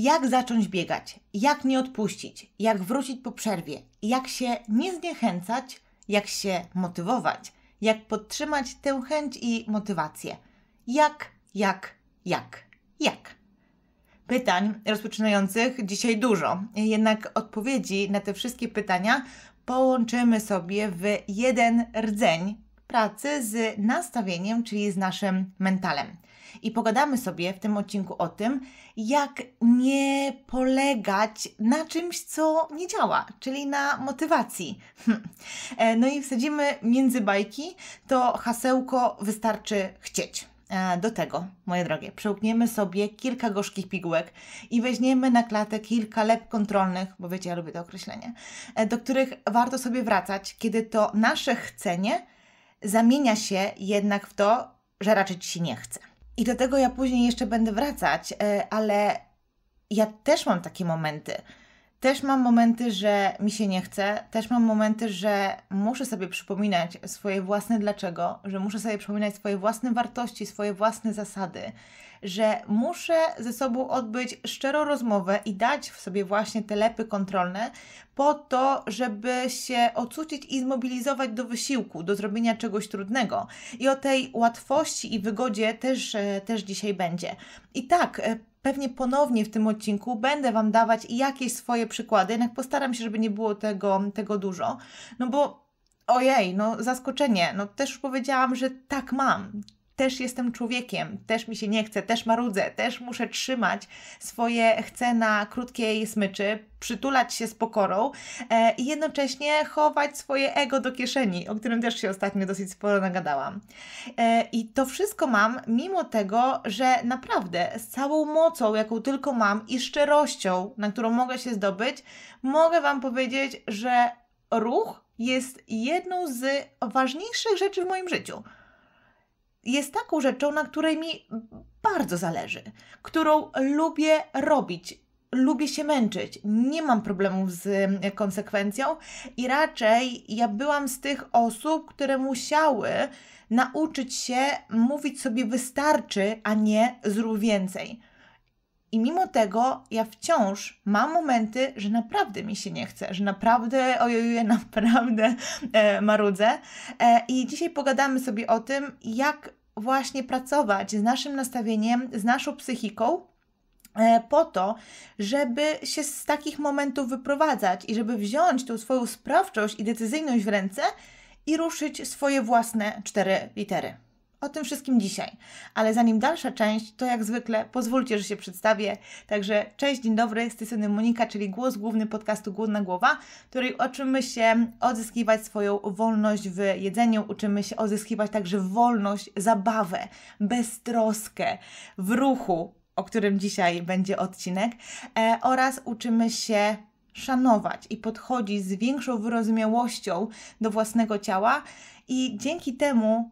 Jak zacząć biegać? Jak nie odpuścić? Jak wrócić po przerwie? Jak się nie zniechęcać? Jak się motywować? Jak podtrzymać tę chęć i motywację? Jak, jak, jak, jak? Pytań rozpoczynających dzisiaj dużo, jednak odpowiedzi na te wszystkie pytania połączymy sobie w jeden rdzeń pracy z nastawieniem, czyli z naszym mentalem i pogadamy sobie w tym odcinku o tym, jak nie polegać na czymś, co nie działa, czyli na motywacji. Hm. E, no i wsadzimy między bajki to hasełko wystarczy chcieć. E, do tego, moje drogie, przełkniemy sobie kilka gorzkich pigułek i weźmiemy na klatę kilka lep kontrolnych, bo wiecie, ja lubię to określenie, do których warto sobie wracać, kiedy to nasze chcenie zamienia się jednak w to, że raczej ci się nie chce. I do tego ja później jeszcze będę wracać, e, ale ja też mam takie momenty. Też mam momenty, że mi się nie chce, też mam momenty, że muszę sobie przypominać swoje własne dlaczego, że muszę sobie przypominać swoje własne wartości, swoje własne zasady, że muszę ze sobą odbyć szczerą rozmowę i dać w sobie właśnie te lepy kontrolne, po to, żeby się ocucić i zmobilizować do wysiłku, do zrobienia czegoś trudnego. I o tej łatwości i wygodzie też, e, też dzisiaj będzie. I tak, e, pewnie ponownie w tym odcinku będę Wam dawać jakieś swoje przykłady, jednak postaram się, żeby nie było tego, tego dużo, no bo ojej, no zaskoczenie, no też już powiedziałam, że tak mam, też jestem człowiekiem, też mi się nie chce, też marudzę, też muszę trzymać swoje chce na krótkiej smyczy, przytulać się z pokorą e, i jednocześnie chować swoje ego do kieszeni, o którym też się ostatnio dosyć sporo nagadałam. E, I to wszystko mam, mimo tego, że naprawdę z całą mocą, jaką tylko mam i szczerością, na którą mogę się zdobyć, mogę Wam powiedzieć, że ruch jest jedną z ważniejszych rzeczy w moim życiu jest taką rzeczą, na której mi bardzo zależy, którą lubię robić, lubię się męczyć, nie mam problemów z konsekwencją i raczej ja byłam z tych osób, które musiały nauczyć się mówić sobie wystarczy, a nie zrób więcej. I mimo tego ja wciąż mam momenty, że naprawdę mi się nie chce, że naprawdę ojojuję, naprawdę e, marudzę. E, I dzisiaj pogadamy sobie o tym, jak właśnie pracować z naszym nastawieniem, z naszą psychiką, e, po to, żeby się z takich momentów wyprowadzać i żeby wziąć tą swoją sprawczość i decyzyjność w ręce i ruszyć swoje własne cztery litery. O tym wszystkim dzisiaj. Ale zanim dalsza część, to jak zwykle pozwólcie, że się przedstawię. Także cześć, dzień dobry, z tej strony Monika, czyli głos główny podcastu Głodna Głowa, której uczymy się odzyskiwać swoją wolność w jedzeniu, uczymy się odzyskiwać także wolność, zabawę, beztroskę, w ruchu, o którym dzisiaj będzie odcinek, e, oraz uczymy się szanować i podchodzić z większą wyrozumiałością do własnego ciała i dzięki temu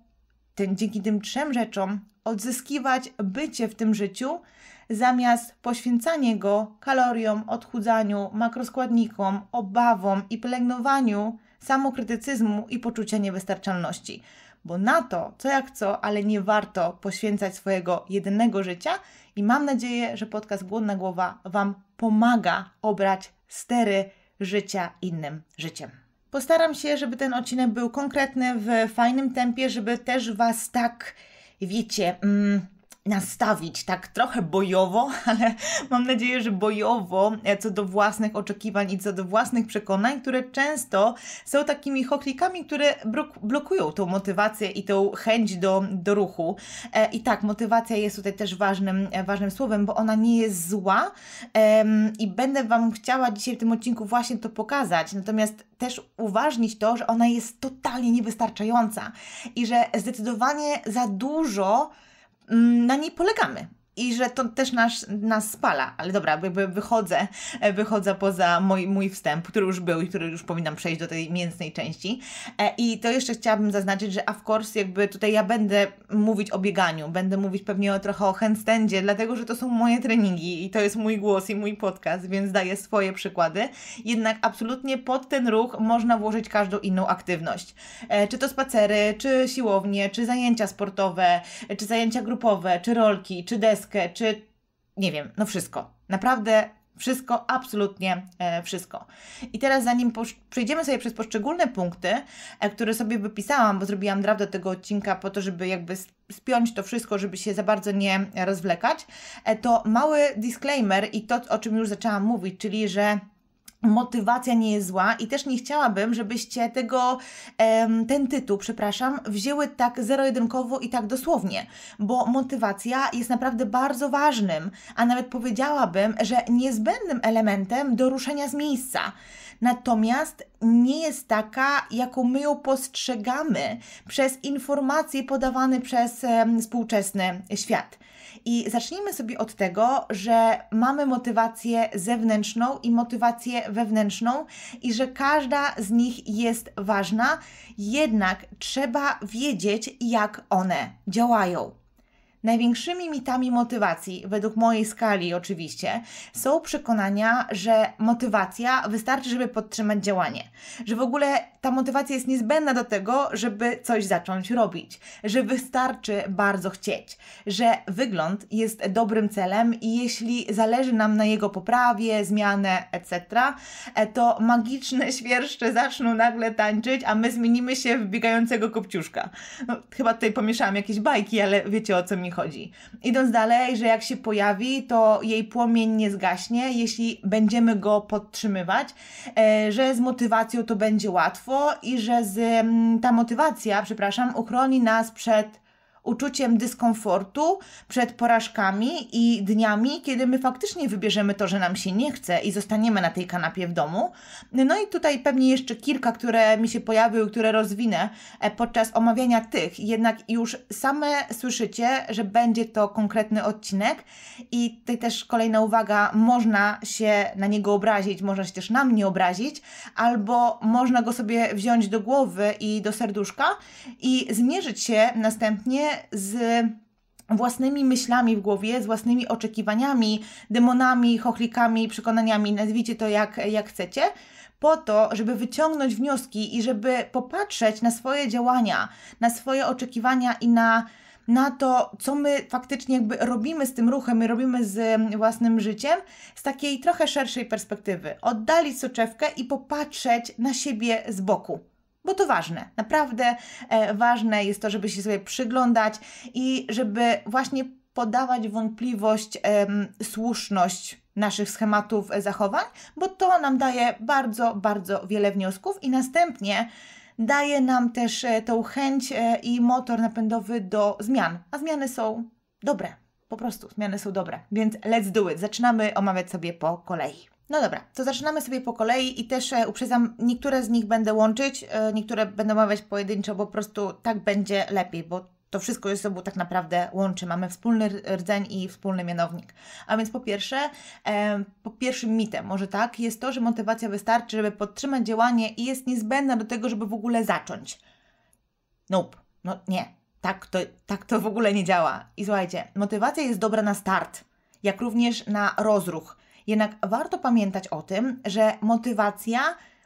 ten, dzięki tym trzem rzeczom odzyskiwać bycie w tym życiu, zamiast poświęcanie go kaloriom, odchudzaniu, makroskładnikom, obawom i pielęgnowaniu samokrytycyzmu i poczucia niewystarczalności. Bo na to, co jak co, ale nie warto poświęcać swojego jedynego życia i mam nadzieję, że podcast Głodna Głowa Wam pomaga obrać stery życia innym życiem. Postaram się, żeby ten odcinek był konkretny, w fajnym tempie, żeby też Was tak, wiecie... Mm, nastawić tak trochę bojowo, ale mam nadzieję, że bojowo e, co do własnych oczekiwań i co do własnych przekonań, które często są takimi choklikami, które blokują tą motywację i tą chęć do, do ruchu. E, I tak, motywacja jest tutaj też ważnym, e, ważnym słowem, bo ona nie jest zła i będę Wam chciała dzisiaj w tym odcinku właśnie to pokazać, natomiast też uważnić to, że ona jest totalnie niewystarczająca i że zdecydowanie za dużo na niej polegamy i że to też nas, nas spala. Ale dobra, jakby wychodzę, e, wychodzę poza mój, mój wstęp, który już był i który już powinnam przejść do tej mięsnej części. E, I to jeszcze chciałabym zaznaczyć, że of course jakby tutaj ja będę mówić o bieganiu, będę mówić pewnie o, trochę o handstandzie, dlatego, że to są moje treningi i to jest mój głos i mój podcast, więc daję swoje przykłady. Jednak absolutnie pod ten ruch można włożyć każdą inną aktywność. E, czy to spacery, czy siłownie, czy zajęcia sportowe, czy zajęcia grupowe, czy rolki, czy deski, czy nie wiem, no wszystko. Naprawdę wszystko, absolutnie e, wszystko. I teraz zanim przejdziemy sobie przez poszczególne punkty, e, które sobie wypisałam, bo zrobiłam draft do tego odcinka po to, żeby jakby spiąć to wszystko, żeby się za bardzo nie rozwlekać, e, to mały disclaimer i to, o czym już zaczęłam mówić, czyli że motywacja nie jest zła i też nie chciałabym, żebyście tego, ten tytuł, przepraszam, wzięły tak zero-jedynkowo i tak dosłownie, bo motywacja jest naprawdę bardzo ważnym, a nawet powiedziałabym, że niezbędnym elementem do ruszenia z miejsca natomiast nie jest taka, jaką my ją postrzegamy przez informacje podawane przez współczesny świat. I zacznijmy sobie od tego, że mamy motywację zewnętrzną i motywację wewnętrzną, i że każda z nich jest ważna, jednak trzeba wiedzieć, jak one działają. Największymi mitami motywacji, według mojej skali oczywiście, są przekonania, że motywacja wystarczy, żeby podtrzymać działanie, że w ogóle ta motywacja jest niezbędna do tego, żeby coś zacząć robić, że wystarczy bardzo chcieć, że wygląd jest dobrym celem i jeśli zależy nam na jego poprawie, zmianę, etc., to magiczne świerszcze zaczną nagle tańczyć, a my zmienimy się w biegającego kopciuszka. No, chyba tutaj pomieszałam jakieś bajki, ale wiecie o co mi chodzi chodzi. Idąc dalej, że jak się pojawi, to jej płomień nie zgaśnie, jeśli będziemy go podtrzymywać, e, że z motywacją to będzie łatwo i że z, mm, ta motywacja, przepraszam, uchroni nas przed uczuciem dyskomfortu przed porażkami i dniami, kiedy my faktycznie wybierzemy to, że nam się nie chce i zostaniemy na tej kanapie w domu. No i tutaj pewnie jeszcze kilka, które mi się pojawiły, które rozwinę e, podczas omawiania tych, jednak już same słyszycie, że będzie to konkretny odcinek i tutaj też kolejna uwaga, można się na niego obrazić, można się też na mnie obrazić, albo można go sobie wziąć do głowy i do serduszka i zmierzyć się następnie z własnymi myślami w głowie, z własnymi oczekiwaniami, demonami, chochlikami, przekonaniami, nazwijcie to jak, jak chcecie, po to, żeby wyciągnąć wnioski i żeby popatrzeć na swoje działania, na swoje oczekiwania i na na to, co my faktycznie jakby robimy z tym ruchem i robimy z własnym życiem, z takiej trochę szerszej perspektywy. Oddalić soczewkę i popatrzeć na siebie z boku bo to ważne. Naprawdę e, ważne jest to, żeby się sobie przyglądać i żeby właśnie podawać wątpliwość, słuszność naszych schematów e, zachowań, bo to nam daje bardzo, bardzo wiele wniosków i następnie daje nam też e, tą chęć i motor napędowy do zmian, a zmiany są dobre. Po prostu zmiany są dobre, więc let's do it. Zaczynamy omawiać sobie po kolei. No dobra, to zaczynamy sobie po kolei i też e, uprzedzam, niektóre z nich będę łączyć, e, niektóre będę omawiać pojedynczo, bo po prostu tak będzie lepiej, bo to wszystko ze sobą tak naprawdę łączy. Mamy wspólny rdzeń i wspólny mianownik. A więc po pierwsze, e, po pierwszym mitem, może tak, jest to, że motywacja wystarczy, żeby podtrzymać działanie i jest niezbędna do tego, żeby w ogóle zacząć. Nope, no nie, tak to, tak to w ogóle nie działa. I słuchajcie, motywacja jest dobra na start, jak również na rozruch jednak warto pamiętać o tym, że motywacja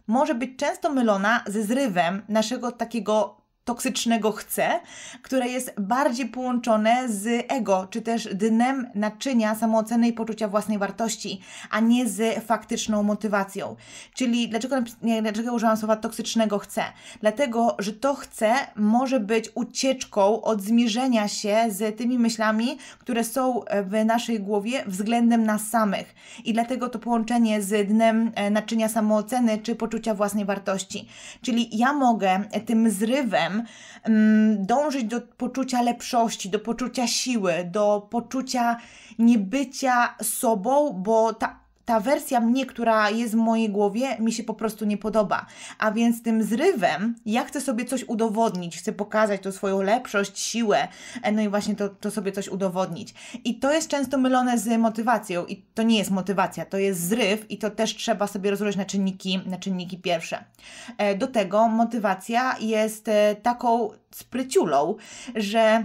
może być często mylona ze zrywem naszego takiego toksycznego chcę, które jest bardziej połączone z ego, czy też dnem naczynia samooceny i poczucia własnej wartości, a nie z faktyczną motywacją. Czyli dlaczego, nie, dlaczego użyłam słowa toksycznego chcę? Dlatego, że to chcę może być ucieczką od zmierzenia się z tymi myślami, które są w naszej głowie względem nas samych. I dlatego to połączenie z dnem e, naczynia samooceny czy poczucia własnej wartości. Czyli ja mogę e, tym zrywem dążyć do poczucia lepszości, do poczucia siły, do poczucia niebycia sobą, bo ta ta wersja mnie, która jest w mojej głowie, mi się po prostu nie podoba. A więc tym zrywem ja chcę sobie coś udowodnić, chcę pokazać tą swoją lepszość, siłę, e, no i właśnie to, to sobie coś udowodnić. I to jest często mylone z motywacją i to nie jest motywacja, to jest zryw i to też trzeba sobie rozróżnić na czynniki, na czynniki pierwsze. E, do tego motywacja jest e, taką spryciulą, że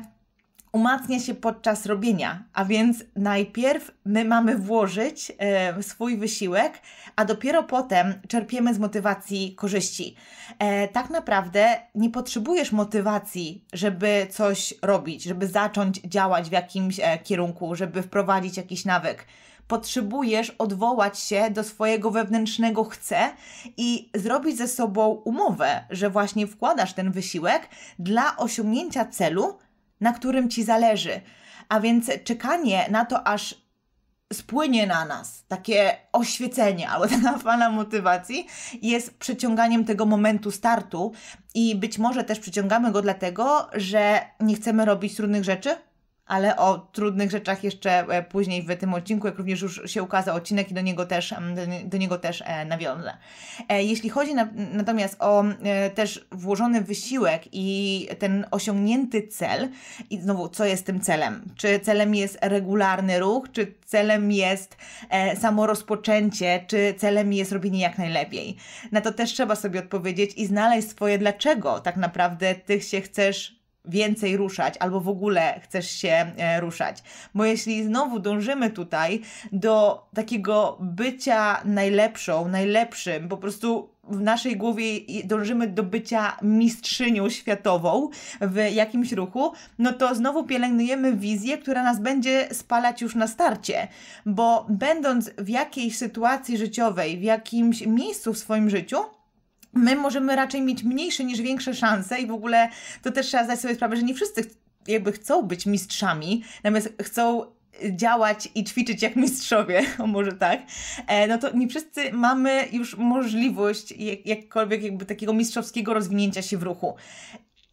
umacnia się podczas robienia, a więc najpierw my mamy włożyć e, swój wysiłek, a dopiero potem czerpiemy z motywacji korzyści. E, tak naprawdę nie potrzebujesz motywacji, żeby coś robić, żeby zacząć działać w jakimś e, kierunku, żeby wprowadzić jakiś nawyk potrzebujesz odwołać się do swojego wewnętrznego chce i zrobić ze sobą umowę, że właśnie wkładasz ten wysiłek dla osiągnięcia celu, na którym ci zależy. A więc czekanie na to, aż spłynie na nas takie oświecenie albo taka fala motywacji, jest przeciąganiem tego momentu startu i być może też przyciągamy go dlatego, że nie chcemy robić trudnych rzeczy, ale o trudnych rzeczach jeszcze e, później w tym odcinku, jak również już się ukazał odcinek i do niego też, mm, do niego też e, nawiążę. E, jeśli chodzi na, natomiast o też włożony wysiłek i ten osiągnięty cel, i znowu, co jest tym celem? Czy celem jest regularny ruch, czy celem jest samo rozpoczęcie, czy celem jest robienie jak najlepiej? Na to też trzeba sobie odpowiedzieć i znaleźć swoje dlaczego tak naprawdę tych się chcesz więcej ruszać, albo w ogóle chcesz się e, ruszać. Bo jeśli znowu dążymy tutaj do takiego bycia najlepszą, najlepszym, po prostu w naszej głowie dążymy do bycia mistrzynią światową w jakimś ruchu, no to znowu pielęgnujemy wizję, która nas będzie spalać już na starcie, bo będąc w jakiejś sytuacji życiowej, w jakimś miejscu w swoim życiu, my możemy raczej mieć mniejsze niż większe szanse i w ogóle to też trzeba zdać sobie sprawę, że nie wszyscy jakby chcą być mistrzami, natomiast chcą y, działać i ćwiczyć jak mistrzowie, o może tak, e, no to nie wszyscy mamy już możliwość jak, jakkolwiek jakby takiego mistrzowskiego rozwinięcia się w ruchu.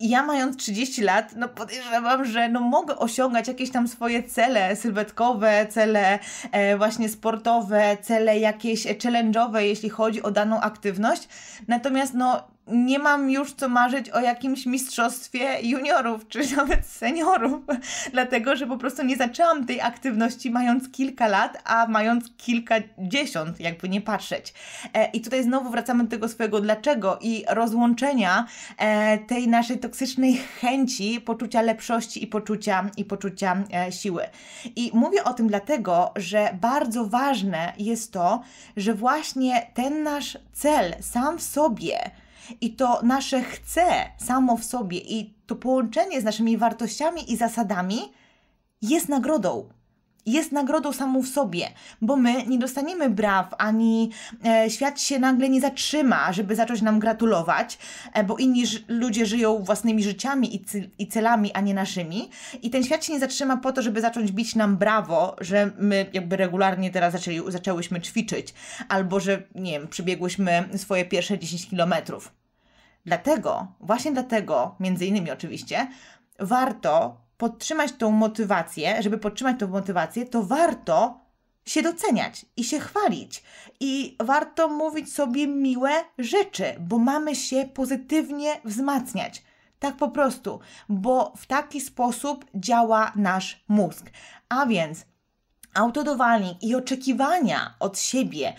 I ja mając 30 lat, no podejrzewam, że no mogę osiągać jakieś tam swoje cele sylwetkowe, cele e, właśnie sportowe, cele jakieś challenge'owe, jeśli chodzi o daną aktywność. Natomiast no nie mam już co marzyć o jakimś mistrzostwie juniorów czy nawet seniorów, dlatego że po prostu nie zaczęłam tej aktywności mając kilka lat, a mając kilkadziesiąt, jakby nie patrzeć. E, I tutaj znowu wracamy do tego swojego dlaczego i rozłączenia e, tej naszej toksycznej chęci poczucia lepszości i poczucia, i poczucia e, siły. I mówię o tym dlatego, że bardzo ważne jest to, że właśnie ten nasz cel sam w sobie, i to nasze chce samo w sobie i to połączenie z naszymi wartościami i zasadami jest nagrodą. Jest nagrodą samą w sobie, bo my nie dostaniemy braw, ani e, świat się nagle nie zatrzyma, żeby zacząć nam gratulować, e, bo inni ludzie żyją własnymi życiami i, i celami, a nie naszymi. I ten świat się nie zatrzyma po to, żeby zacząć bić nam brawo, że my jakby regularnie teraz zaczęli, zaczęłyśmy ćwiczyć, albo że, nie wiem, przebiegłyśmy swoje pierwsze 10 kilometrów. Dlatego, właśnie dlatego, między innymi oczywiście, warto podtrzymać tą motywację, żeby podtrzymać tą motywację, to warto się doceniać i się chwalić. I warto mówić sobie miłe rzeczy, bo mamy się pozytywnie wzmacniać. Tak po prostu, bo w taki sposób działa nasz mózg. A więc autodowalnik i oczekiwania od siebie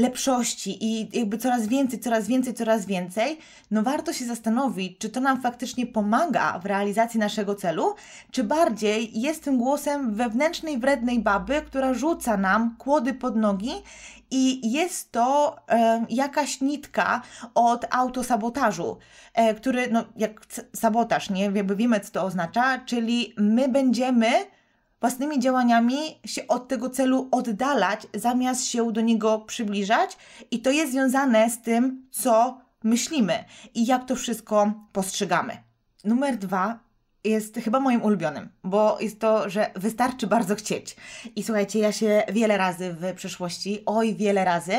lepszości i jakby coraz więcej, coraz więcej, coraz więcej, no warto się zastanowić, czy to nam faktycznie pomaga w realizacji naszego celu, czy bardziej jest tym głosem wewnętrznej, wrednej baby, która rzuca nam kłody pod nogi i jest to e, jakaś nitka od autosabotażu, e, który, no jak sabotaż, nie? Jakby wiemy, co to oznacza, czyli my będziemy własnymi działaniami się od tego celu oddalać, zamiast się do niego przybliżać, i to jest związane z tym, co myślimy i jak to wszystko postrzegamy. Numer dwa, jest chyba moim ulubionym, bo jest to, że wystarczy bardzo chcieć. I słuchajcie, ja się wiele razy w przeszłości, oj wiele razy,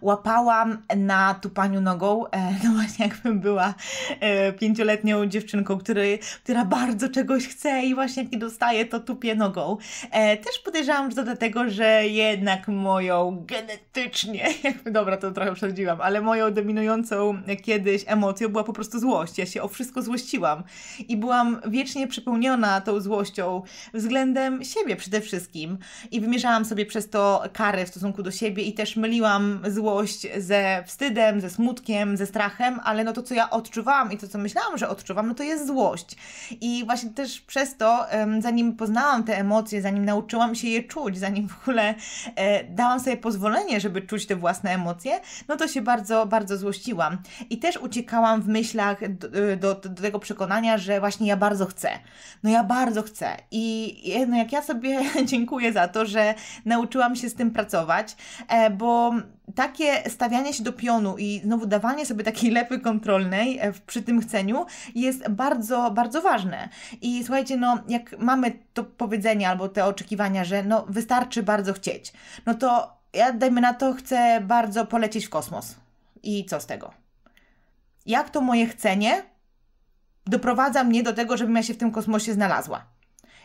łapałam na tupaniu nogą, e, no właśnie jakbym była e, pięcioletnią dziewczynką, który, która bardzo czegoś chce i właśnie jak nie dostaje, to tupie nogą. E, też podejrzewam, że to dlatego, że jednak moją genetycznie, jakby dobra, to trochę przesadziłam, ale moją dominującą kiedyś emocją była po prostu złość. Ja się o wszystko złościłam i byłam wiecznie wiecznie przepełniona tą złością względem siebie przede wszystkim i wymierzałam sobie przez to karę w stosunku do siebie i też myliłam złość ze wstydem, ze smutkiem, ze strachem, ale no to, co ja odczuwałam i to, co myślałam, że odczuwam, no to jest złość. I właśnie też przez to, zanim poznałam te emocje, zanim nauczyłam się je czuć, zanim w ogóle e, dałam sobie pozwolenie, żeby czuć te własne emocje, no to się bardzo, bardzo złościłam. I też uciekałam w myślach do, e, do, do tego przekonania, że właśnie ja bardzo chcę chcę. No ja bardzo chcę. I no jak ja sobie dziękuję za to, że nauczyłam się z tym pracować, e, bo takie stawianie się do pionu i znowu dawanie sobie takiej lepy kontrolnej e, przy tym chceniu jest bardzo, bardzo ważne. I słuchajcie, no jak mamy to powiedzenie albo te oczekiwania, że no wystarczy bardzo chcieć, no to ja dajmy na to chcę bardzo polecieć w kosmos. I co z tego? Jak to moje chcenie doprowadza mnie do tego, żebym ja się w tym kosmosie znalazła.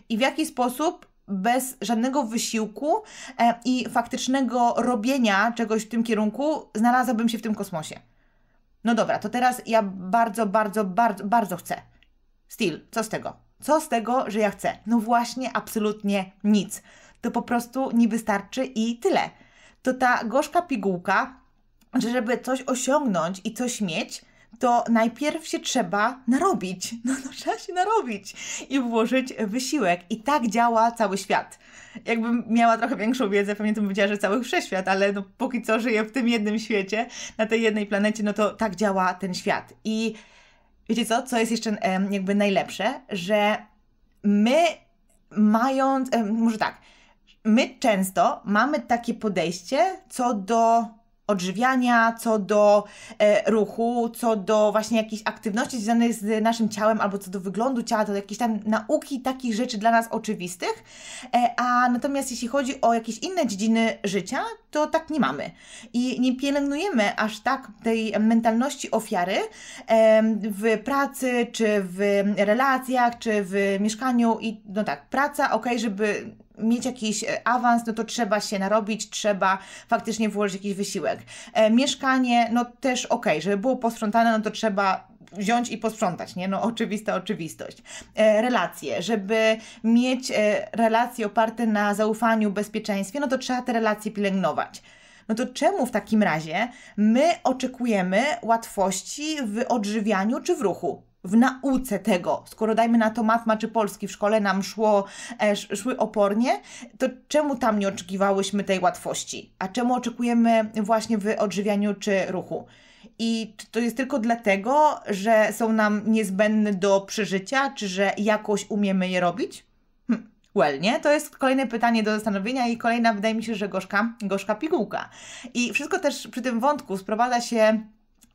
I w jaki sposób bez żadnego wysiłku e, i faktycznego robienia czegoś w tym kierunku znalazłabym się w tym kosmosie. No dobra, to teraz ja bardzo, bardzo, bardzo, bardzo chcę. Still, co z tego? Co z tego, że ja chcę? No właśnie, absolutnie nic. To po prostu nie wystarczy i tyle. To ta gorzka pigułka, że żeby coś osiągnąć i coś mieć, to najpierw się trzeba narobić. No, no trzeba się narobić i włożyć wysiłek. I tak działa cały świat. Jakbym miała trochę większą wiedzę, pewnie to bym powiedziała, że cały wszechświat, ale no, póki co żyję w tym jednym świecie, na tej jednej planecie, no to tak działa ten świat. I wiecie co, co jest jeszcze jakby najlepsze, że my mając, może tak, my często mamy takie podejście co do odżywiania, co do e, ruchu, co do właśnie jakiejś aktywności związanej z naszym ciałem albo co do wyglądu ciała, to jakieś tam nauki takich rzeczy dla nas oczywistych. E, a natomiast jeśli chodzi o jakieś inne dziedziny życia, to tak nie mamy. I nie pielęgnujemy aż tak tej mentalności ofiary e, w pracy, czy w relacjach, czy w mieszkaniu i no tak, praca, ok, żeby mieć jakiś e, awans, no to trzeba się narobić, trzeba faktycznie włożyć jakiś wysiłek. E, mieszkanie, no też ok, żeby było posprzątane, no to trzeba wziąć i posprzątać, nie? No oczywista oczywistość. E, relacje, żeby mieć e, relacje oparte na zaufaniu, bezpieczeństwie, no to trzeba te relacje pielęgnować. No to czemu w takim razie my oczekujemy łatwości w odżywianiu czy w ruchu? w nauce tego, skoro dajmy na to matma czy polski w szkole nam szło, e, szły opornie, to czemu tam nie oczekiwałyśmy tej łatwości? A czemu oczekujemy właśnie w odżywianiu czy ruchu? I czy to jest tylko dlatego, że są nam niezbędne do przeżycia, czy że jakoś umiemy je robić? Hm, well, nie? To jest kolejne pytanie do zastanowienia i kolejna, wydaje mi się, że gorzka, gorzka pigułka. I wszystko też przy tym wątku sprowadza się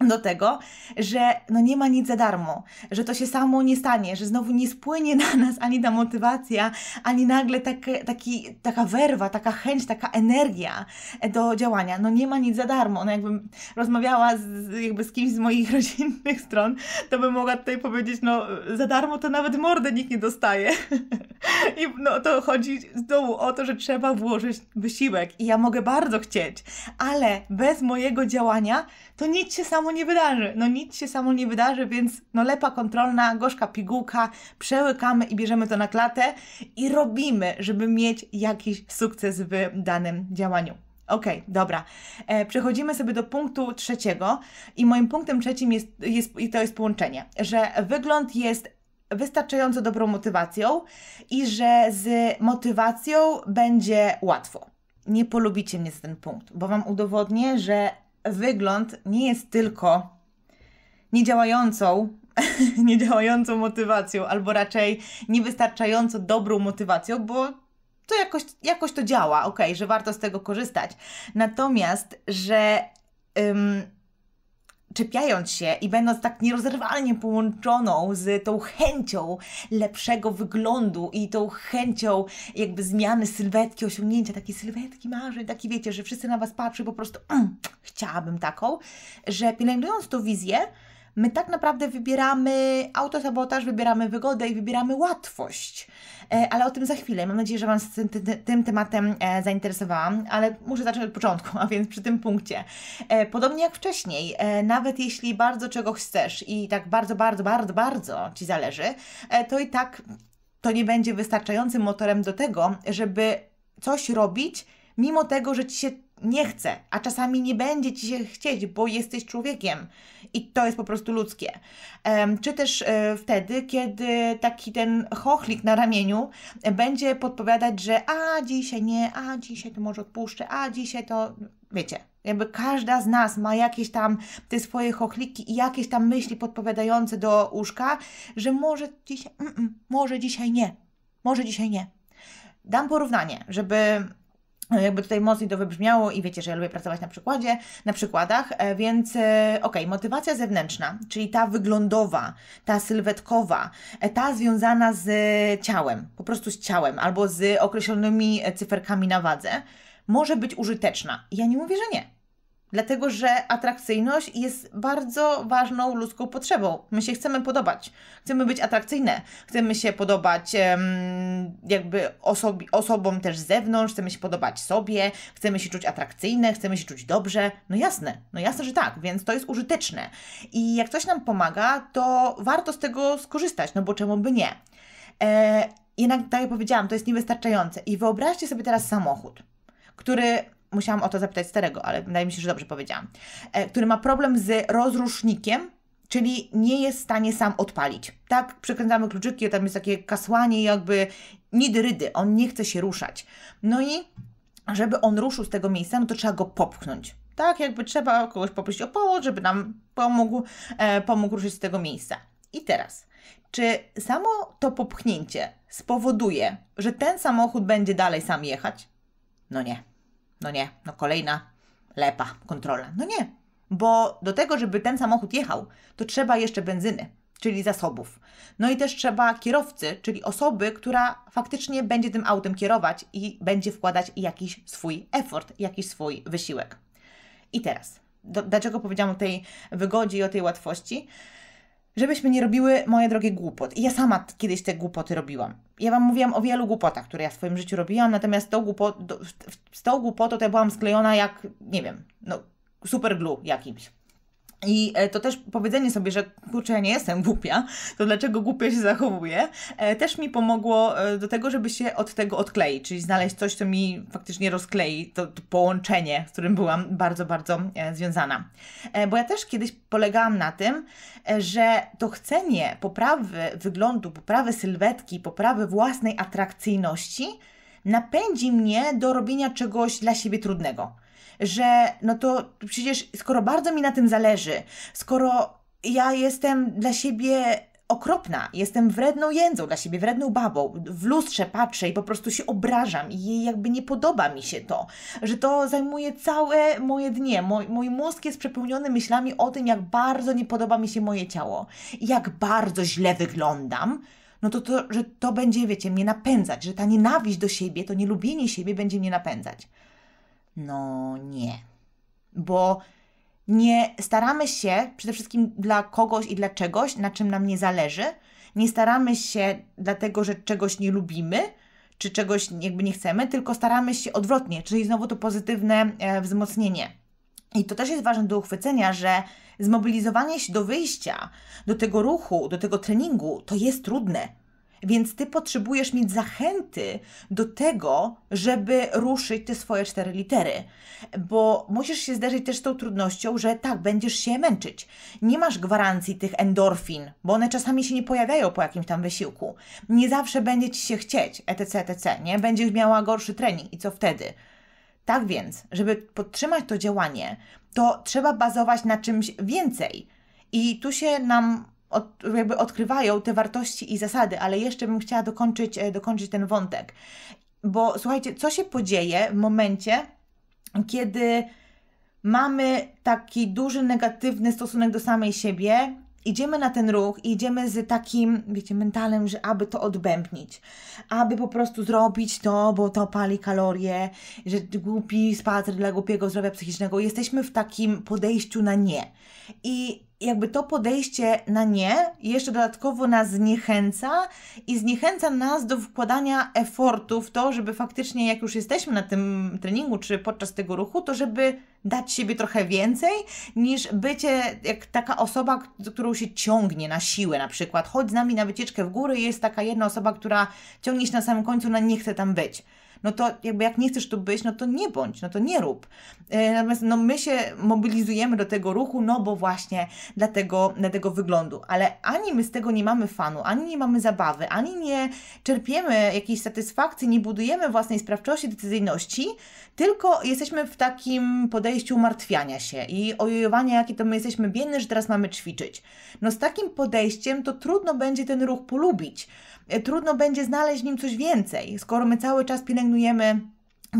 do tego, że no nie ma nic za darmo, że to się samo nie stanie, że znowu nie spłynie na nas ani ta motywacja, ani nagle taki, taki, taka werwa, taka chęć, taka energia do działania. No nie ma nic za darmo. No jakbym rozmawiała z, jakby z kimś z moich rodzinnych stron, to bym mogła tutaj powiedzieć, no za darmo to nawet mordę nikt nie dostaje. I no to chodzi znowu o to, że trzeba włożyć wysiłek i ja mogę bardzo chcieć, ale bez mojego działania to nic się samo nie wydarzy. No nic się samo nie wydarzy, więc no lepa kontrolna, gorzka pigułka, przełykamy i bierzemy to na klatę i robimy, żeby mieć jakiś sukces w danym działaniu. Okej, okay, dobra. E, przechodzimy sobie do punktu trzeciego i moim punktem trzecim jest, jest, i to jest połączenie, że wygląd jest wystarczająco dobrą motywacją i że z motywacją będzie łatwo. Nie polubicie mnie za ten punkt, bo Wam udowodnię, że wygląd nie jest tylko niedziałającą, niedziałającą motywacją, albo raczej niewystarczająco dobrą motywacją, bo to jakoś, jakoś to działa, ok, że warto z tego korzystać. Natomiast, że ym, czepiając się i będąc tak nierozerwalnie połączoną z tą chęcią lepszego wyglądu i tą chęcią jakby zmiany sylwetki, osiągnięcia takiej sylwetki marzeń, taki wiecie, że wszyscy na Was patrzy po prostu mm, chciałabym taką, że pielęgnując tą wizję, My tak naprawdę wybieramy autosabotaż, wybieramy wygodę i wybieramy łatwość. E, ale o tym za chwilę. Mam nadzieję, że Was tym, tym tematem e, zainteresowałam, ale muszę zacząć od początku, a więc przy tym punkcie. E, podobnie jak wcześniej, nawet jeśli bardzo czegoś chcesz i tak bardzo, bardzo, bardzo, bardzo Ci zależy, to i tak to nie będzie wystarczającym motorem do tego, żeby coś robić, mimo tego, że Ci się nie chce, a czasami nie będzie ci się chcieć, bo jesteś człowiekiem i to jest po prostu ludzkie. Czy też e, wtedy, kiedy taki ten chochlik na ramieniu będzie podpowiadać, że a dzisiaj nie, a dzisiaj to może odpuszczę, a dzisiaj to wiecie. Jakby każda z nas ma jakieś tam te swoje chochliki i jakieś tam myśli podpowiadające do łóżka, że może dzisiaj, mm, mm może dzisiaj nie, może dzisiaj nie. Dam porównanie, żeby E, jakby tutaj mocniej to wybrzmiało i wiecie, że ja lubię pracować na przykładzie, na przykładach, e, więc e, okej, okay, motywacja zewnętrzna, czyli ta wyglądowa, ta sylwetkowa, ta związana z ciałem, po prostu z ciałem albo z określonymi cyferkami na wadze, może być użyteczna. Ja nie mówię, że nie. Dlatego, że atrakcyjność jest bardzo ważną ludzką potrzebą. My się chcemy podobać, chcemy być atrakcyjne, chcemy się podobać jakby osobi- osobom też z zewnątrz, chcemy się podobać sobie, chcemy się czuć atrakcyjne, chcemy się czuć dobrze. No jasne, no jasne, że tak, więc to jest użyteczne. I jak coś nam pomaga, to warto z tego skorzystać, no bo czemu by nie? E, jednak, tak jak powiedziałam, to jest niewystarczające. I wyobraźcie sobie teraz samochód, który musiałam o to zapytać starego, ale wydaje mi się, że dobrze powiedziałam, e, który ma problem z rozrusznikiem, czyli nie jest w stanie sam odpalić. Tak, przekręcamy kluczyki, tam jest takie kasłanie, jakby nidy-rydy, on nie chce się ruszać. No i żeby on ruszył z tego miejsca, no to trzeba go popchnąć. Tak, jakby trzeba kogoś poprosić o pomoc, żeby nam pomógł, e, pomógł ruszyć z tego miejsca. I teraz, czy samo to popchnięcie spowoduje, że ten samochód będzie dalej sam jechać? No nie no nie, no kolejna lepa, kontrola. No nie, bo do tego, żeby ten samochód jechał, to trzeba jeszcze benzyny, czyli zasobów. No i też trzeba kierowcy, czyli osoby, która faktycznie będzie tym autem kierować i będzie wkładać jakiś swój effort, jakiś swój wysiłek. I teraz, do, dlaczego powiedziałam o tej wygodzie i o tej łatwości? żebyśmy nie robiły, moje drogie, głupot. I ja sama kiedyś te głupoty robiłam. Ja Wam mówiłam o wielu głupotach, które ja w swoim życiu robiłam, natomiast tą głupot, do, z tą głupotą to ja byłam sklejona jak, nie wiem, no, super glue jakimś. I e, to też powiedzenie sobie, że kurczę, ja nie jestem głupia, to dlaczego głupia się zachowuję, e, też mi pomogło e, do tego, żeby się od tego odkleić, czyli znaleźć coś, co mi faktycznie rozklei to, to połączenie, z którym byłam bardzo, bardzo związana. Bo ja też kiedyś polegałam na tym, że to chcenie poprawy wyglądu, poprawy sylwetki, poprawy własnej atrakcyjności napędzi mnie do robienia czegoś dla siebie trudnego że no to przecież skoro bardzo mi na tym zależy, skoro ja jestem dla siebie okropna, jestem wredną jędzą dla siebie, wredną babą, w lustrze patrzę i po prostu się obrażam i jej jakby nie podoba mi się to, że to zajmuje całe moje dnie, mój, mój mózg jest przepełniony myślami o tym, jak bardzo nie podoba mi się moje ciało, jak bardzo źle wyglądam, no to, to że to będzie, wiecie, mnie napędzać, że ta nienawiść do siebie, to nielubienie siebie będzie mnie napędzać. No nie. Bo nie staramy się przede wszystkim dla kogoś i dla czegoś, na czym nam nie zależy. Nie staramy się dlatego, że czegoś nie lubimy, czy czegoś jakby nie chcemy, tylko staramy się odwrotnie, czyli znowu to pozytywne e, wzmocnienie. I to też jest ważne do uchwycenia, że zmobilizowanie się do wyjścia, do tego ruchu, do tego treningu, to jest trudne. Więc ty potrzebujesz mieć zachęty do tego, żeby ruszyć te swoje cztery litery, bo musisz się zderzyć też z tą trudnością, że tak, będziesz się męczyć. Nie masz gwarancji tych endorfin, bo one czasami się nie pojawiają po jakimś tam wysiłku. Nie zawsze będzie ci się chcieć, etc., etc., nie? Będziesz miała gorszy trening i co wtedy? Tak więc, żeby podtrzymać to działanie, to trzeba bazować na czymś więcej. I tu się nam od, jakby odkrywają te wartości i zasady, ale jeszcze bym chciała dokończyć, e, dokończyć ten wątek. Bo słuchajcie, co się podzieje w momencie, kiedy mamy taki duży negatywny stosunek do samej siebie, idziemy na ten ruch i idziemy z takim, wiecie, mentalem, że aby to odbębnić, aby po prostu zrobić to, bo to pali kalorie, że głupi spacer dla głupiego zdrowia psychicznego. Jesteśmy w takim podejściu na nie. I jakby to podejście na nie jeszcze dodatkowo nas zniechęca i zniechęca nas do wkładania efortu w to, żeby faktycznie jak już jesteśmy na tym treningu czy podczas tego ruchu, to żeby dać siebie trochę więcej niż bycie jak taka osoba, którą się ciągnie na siłę na przykład. Chodź z nami na wycieczkę w góry jest taka jedna osoba, która ciągnie się na samym końcu, na nie chce tam być no to jakby jak nie chcesz tu być, no to nie bądź, no to nie rób. E, natomiast no my się mobilizujemy do tego ruchu, no bo właśnie dla tego, dla tego wyglądu, ale ani my z tego nie mamy fanu, ani nie mamy zabawy, ani nie czerpiemy jakiejś satysfakcji, nie budujemy własnej sprawczości, decyzyjności, tylko jesteśmy w takim podejściu martwiania się i ojojowania, jakie to my jesteśmy biedne, że teraz mamy ćwiczyć. No z takim podejściem to trudno będzie ten ruch polubić, E, trudno będzie znaleźć w nim coś więcej, skoro my cały czas pielęgnujemy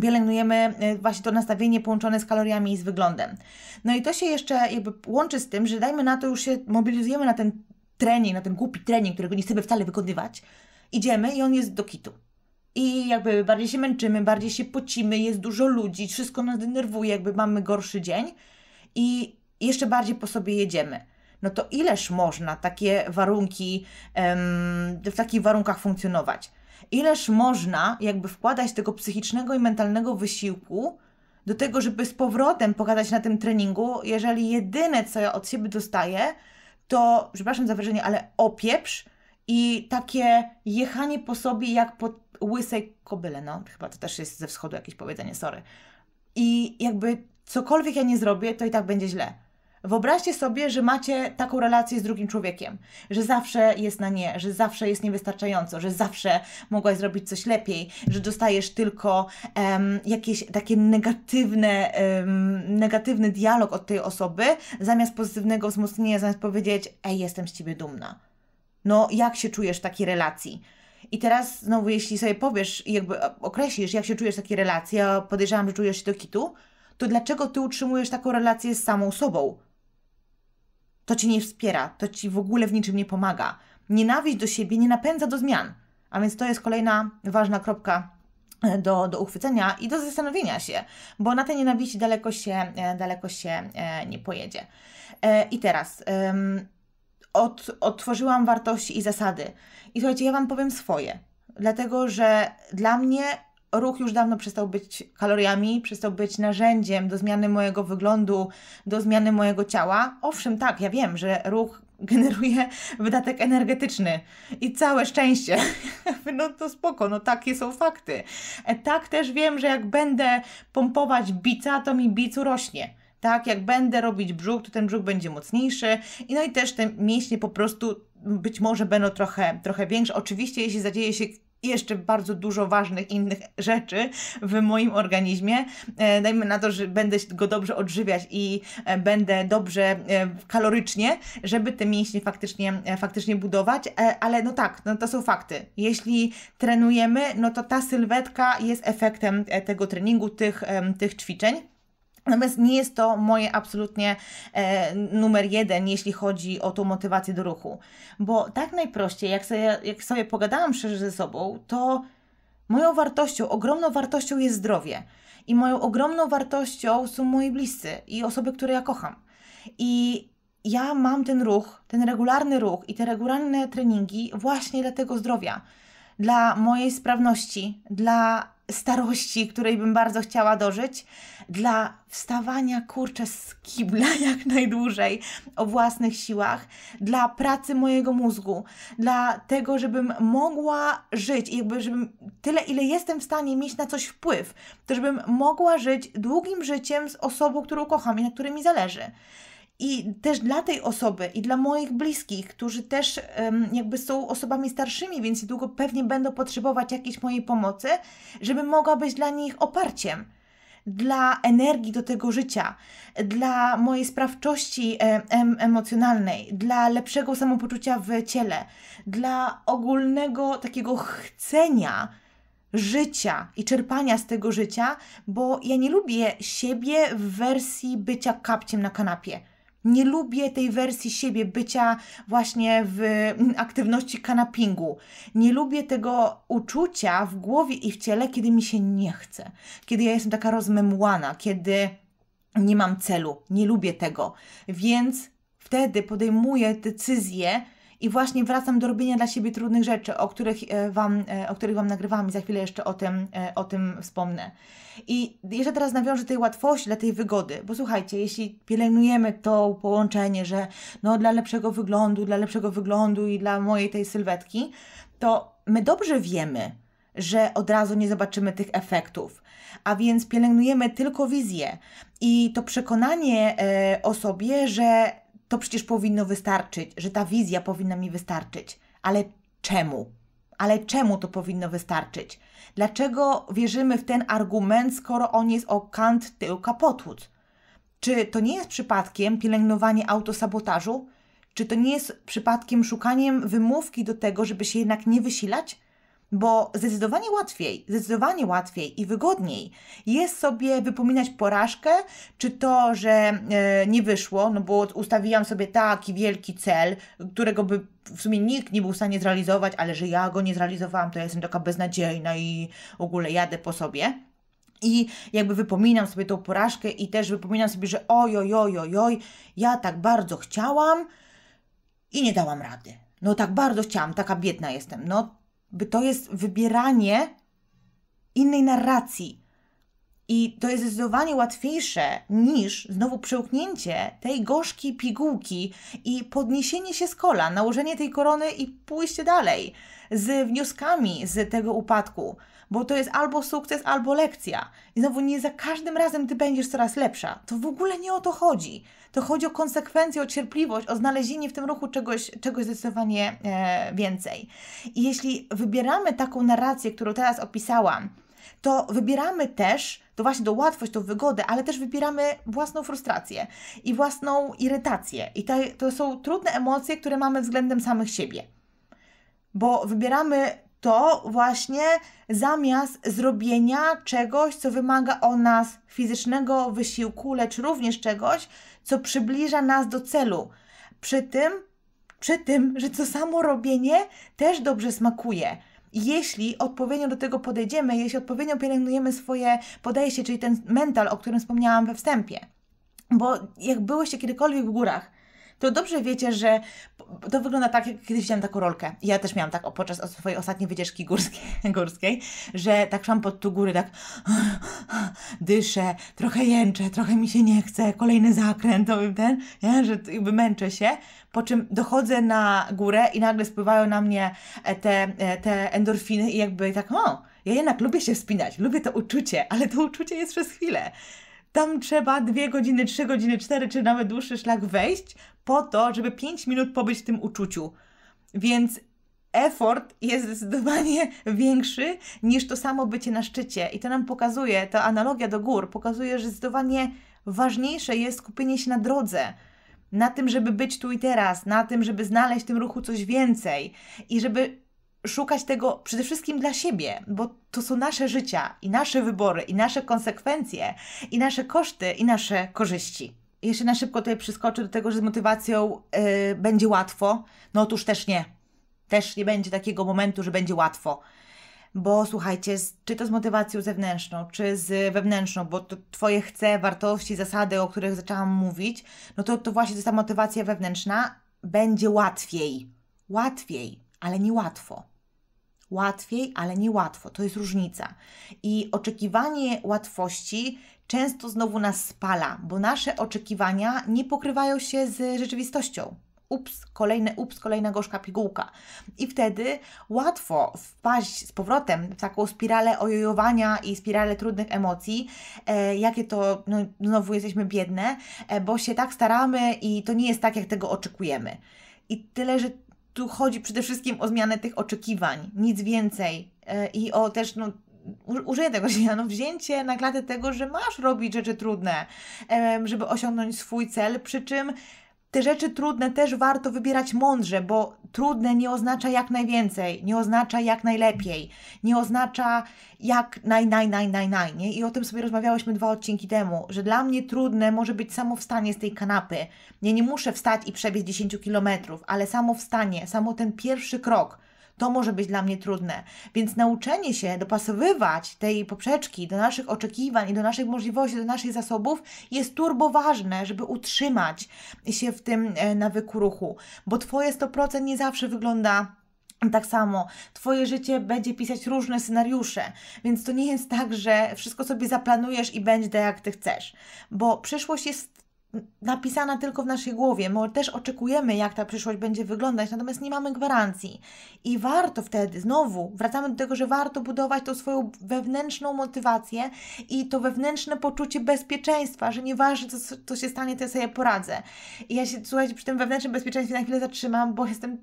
pielęgnujemy e, właśnie to nastawienie połączone z kaloriami i z wyglądem. No i to się jeszcze jakby łączy z tym, że dajmy na to, już się mobilizujemy na ten trening, na ten głupi trening, którego nie chcemy wcale wykonywać. Idziemy i on jest do kitu. I jakby bardziej się męczymy, bardziej się pocimy, jest dużo ludzi, wszystko nas denerwuje, jakby mamy gorszy dzień i jeszcze bardziej po sobie jedziemy no to ileż można takie warunki, w takich warunkach funkcjonować? Ileż można jakby wkładać tego psychicznego i mentalnego wysiłku do tego, żeby z powrotem pokazać na tym treningu, jeżeli jedyne, co ja od siebie dostaję, to, przepraszam za wyrażenie, ale opieprz i takie jechanie po sobie jak po łysej kobyle, no chyba to też jest ze wschodu jakieś powiedzenie, sorry. I jakby cokolwiek ja nie zrobię, to i tak będzie źle. Wyobraźcie sobie, że macie taką relację z drugim człowiekiem, że zawsze jest na nie, że zawsze jest niewystarczająco, że zawsze mogłaś zrobić coś lepiej, że dostajesz tylko um, jakieś takie negatywne, um, negatywny dialog od tej osoby, zamiast pozytywnego wzmocnienia, zamiast powiedzieć, ej, jestem z ciebie dumna. No, jak się czujesz w takiej relacji? I teraz znowu, jeśli sobie powiesz i jakby e, określisz, jak się czujesz w takiej relacji, a podejrzewam, że czujesz się do kitu, to dlaczego ty utrzymujesz taką relację z samą sobą? To cię nie wspiera, to ci w ogóle w niczym nie pomaga. Nienawiść do siebie nie napędza do zmian. A więc to jest kolejna ważna kropka e, do, do uchwycenia i do zastanowienia się, bo na tej nienawiści daleko się, e, daleko się e, nie pojedzie. I teraz od, odtworzyłam wartości i zasady. I słuchajcie, ja Wam powiem swoje, dlatego że dla mnie ruch już dawno przestał być kaloriami, przestał być narzędziem do zmiany mojego wyglądu, do zmiany mojego ciała. Owszem, tak, ja wiem, że ruch generuje wydatek energetyczny i całe szczęście. No to spoko, no takie są fakty. E, tak też wiem, że jak będę pompować bica, to mi bicu rośnie. Tak, jak będę robić brzuch, to ten brzuch będzie mocniejszy i no i też te mięśnie po prostu być może będą trochę, trochę większe. Oczywiście, jeśli zadzieje się i jeszcze bardzo dużo ważnych innych rzeczy w moim organizmie. E, dajmy na to, że będę go dobrze odżywiać i e, będę dobrze e, kalorycznie, żeby te mięśnie faktycznie, faktycznie budować, ale no tak, no to są fakty. Jeśli trenujemy, no to ta sylwetka jest efektem tego treningu, tych, tych ćwiczeń. Natomiast nie jest to moje absolutnie e, numer jeden, jeśli chodzi o tą motywację do ruchu. Bo tak najprościej, jak sobie, jak sobie pogadałam szczerze ze sobą, to moją wartością, ogromną wartością jest zdrowie. I moją ogromną wartością są moi bliscy i osoby, które ja kocham. I ja mam ten ruch, ten regularny ruch i te regularne treningi właśnie dla tego zdrowia, dla mojej sprawności, dla starości, której bym bardzo chciała dożyć, dla wstawania kurczę z kibla jak najdłużej o własnych siłach, dla pracy mojego mózgu, dla tego, żebym mogła żyć i jakby, żebym tyle, ile jestem w stanie mieć na coś wpływ, to żebym mogła żyć długim życiem z osobą, którą kocham i na której mi zależy. I też dla tej osoby i dla moich bliskich, którzy też um, jakby są osobami starszymi, więc niedługo pewnie będą potrzebować jakiejś mojej pomocy, żeby mogła być dla nich oparciem dla energii do tego życia, dla mojej sprawczości e, em, emocjonalnej, dla lepszego samopoczucia w ciele, dla ogólnego takiego chcenia życia i czerpania z tego życia, bo ja nie lubię siebie w wersji bycia kapciem na kanapie. Nie lubię tej wersji siebie, bycia właśnie w mm, aktywności kanapingu. Nie lubię tego uczucia w głowie i w ciele, kiedy mi się nie chce, kiedy ja jestem taka rozmemłana, kiedy nie mam celu, nie lubię tego. Więc wtedy podejmuję decyzję, i właśnie wracam do robienia dla siebie trudnych rzeczy, o których e, Wam, e, o których wam nagrywam i za chwilę jeszcze o tym, e, o tym wspomnę. I jeszcze teraz nawiążę tej łatwości dla tej wygody, bo słuchajcie, jeśli pielęgnujemy to połączenie, że no dla lepszego wyglądu, dla lepszego wyglądu i dla mojej tej sylwetki, to my dobrze wiemy, że od razu nie zobaczymy tych efektów. A więc pielęgnujemy tylko wizję i to przekonanie o sobie, że to przecież powinno wystarczyć, że ta wizja powinna mi wystarczyć. Ale czemu? Ale czemu to powinno wystarczyć? Dlaczego wierzymy w ten argument, skoro on jest o kant tyłka potłuc? Czy to nie jest przypadkiem pielęgnowanie autosabotażu? Czy to nie jest przypadkiem szukaniem wymówki do tego, żeby się jednak nie wysilać? bo zdecydowanie łatwiej, zdecydowanie łatwiej i wygodniej jest sobie wypominać porażkę, czy to, że e, nie wyszło, no bo ustawiłam sobie taki wielki cel, którego by w sumie nikt nie był w stanie zrealizować, ale że ja go nie zrealizowałam, to ja jestem taka beznadziejna i w ogóle jadę po sobie. I jakby wypominam sobie tą porażkę i też wypominam sobie, że oj, oj, oj, oj, ja tak bardzo chciałam i nie dałam rady. No tak bardzo chciałam, taka biedna jestem. No by to jest wybieranie innej narracji. I to jest zdecydowanie łatwiejsze niż znowu przełknięcie tej gorzkiej pigułki i podniesienie się z kola nałożenie tej korony i pójście dalej z wnioskami z tego upadku, bo to jest albo sukces, albo lekcja. I znowu nie za każdym razem ty będziesz coraz lepsza. To w ogóle nie o to chodzi to chodzi o konsekwencje, o cierpliwość, o znalezienie w tym ruchu czegoś, czegoś zdecydowanie e, więcej. I jeśli wybieramy taką narrację, którą teraz opisałam, to wybieramy też to właśnie do łatwość, do wygodę, ale też wybieramy własną frustrację i własną irytację. I te, to są trudne emocje, które mamy względem samych siebie. Bo wybieramy to właśnie zamiast zrobienia czegoś, co wymaga od nas fizycznego wysiłku, lecz również czegoś, co przybliża nas do celu. Przy tym, przy tym, że to samo robienie też dobrze smakuje. Jeśli odpowiednio do tego podejdziemy, jeśli odpowiednio pielęgnujemy swoje podejście, czyli ten mental, o którym wspomniałam we wstępie. Bo jak byłeś kiedykolwiek w górach, to dobrze wiecie, że to wygląda tak, jak kiedyś widziałam taką rolkę. Ja też miałam tak o, podczas swojej ostatniej wycieczki górskiej, górskiej że tak szłam pod tu góry, tak dyszę, trochę jęczę, trochę mi się nie chce, kolejny zakręt, to ten, ja że jakby męczę się, po czym dochodzę na górę i nagle spływają na mnie e, te, e, te endorfiny i jakby tak, o, ja jednak lubię się wspinać, lubię to uczucie, ale to uczucie jest przez chwilę. Tam trzeba dwie godziny, trzy godziny, cztery, czy nawet dłuższy szlak wejść po to, żeby pięć minut pobyć w tym uczuciu. Więc effort jest zdecydowanie większy niż to samo bycie na szczycie. I to nam pokazuje, ta analogia do gór pokazuje, że zdecydowanie ważniejsze jest skupienie się na drodze, na tym, żeby być tu i teraz, na tym, żeby znaleźć w tym ruchu coś więcej i żeby szukać tego przede wszystkim dla siebie, bo to są nasze życia i nasze wybory, i nasze konsekwencje, i nasze koszty, i nasze korzyści. Jeszcze na szybko tutaj przeskoczę do tego, że z motywacją yy, będzie łatwo. No otóż też nie. Też nie będzie takiego momentu, że będzie łatwo. Bo słuchajcie, czy to z motywacją zewnętrzną, czy z wewnętrzną, bo to Twoje chce, wartości, zasady, o których zaczęłam mówić, no to, to właśnie to jest ta motywacja wewnętrzna, będzie łatwiej. Łatwiej ale niełatwo. Łatwiej, ale niełatwo. To jest różnica. I oczekiwanie łatwości często znowu nas spala, bo nasze oczekiwania nie pokrywają się z rzeczywistością. Ups, kolejne ups, kolejna gorzka pigułka. I wtedy łatwo wpaść z powrotem w taką spiralę ojojowania i spiralę trudnych emocji, e, jakie to no, znowu jesteśmy biedne, e, bo się tak staramy i to nie jest tak, jak tego oczekujemy. I tyle, że tu chodzi przede wszystkim o zmianę tych oczekiwań, nic więcej. E, I o też, no, użyję tego się, no, wzięcie na klatę tego, że masz robić rzeczy trudne, e, żeby osiągnąć swój cel, przy czym te rzeczy trudne też warto wybierać mądrze, bo trudne nie oznacza jak najwięcej, nie oznacza jak najlepiej, nie oznacza jak naj, naj, naj, naj, naj, nie? I o tym sobie rozmawiałyśmy dwa odcinki temu, że dla mnie trudne może być samo wstanie z tej kanapy. Nie, nie muszę wstać i przebiec 10 kilometrów, ale samo wstanie, samo ten pierwszy krok – to może być dla mnie trudne. Więc nauczenie się dopasowywać tej poprzeczki do naszych oczekiwań i do naszych możliwości, do naszych zasobów jest turbo ważne, żeby utrzymać się w tym e, nawyku ruchu, bo Twoje 100% nie zawsze wygląda tak samo, Twoje życie będzie pisać różne scenariusze, więc to nie jest tak, że wszystko sobie zaplanujesz i będzie tak, jak Ty chcesz, bo przyszłość jest napisana tylko w naszej głowie. My też oczekujemy, jak ta przyszłość będzie wyglądać, natomiast nie mamy gwarancji. I warto wtedy, znowu, wracamy do tego, że warto budować tą swoją wewnętrzną motywację i to wewnętrzne poczucie bezpieczeństwa, że nieważne, co, co się stanie, to ja sobie poradzę. I ja się, słuchajcie, przy tym wewnętrznym bezpieczeństwie na chwilę zatrzymam, bo jestem